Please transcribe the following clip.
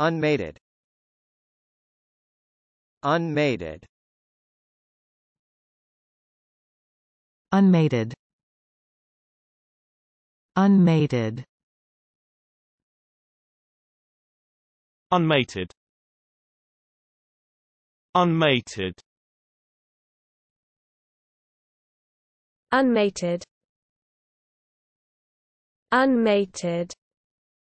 Unmated Unmated Unmated Unmated Unmated Unmated Unmated Unmated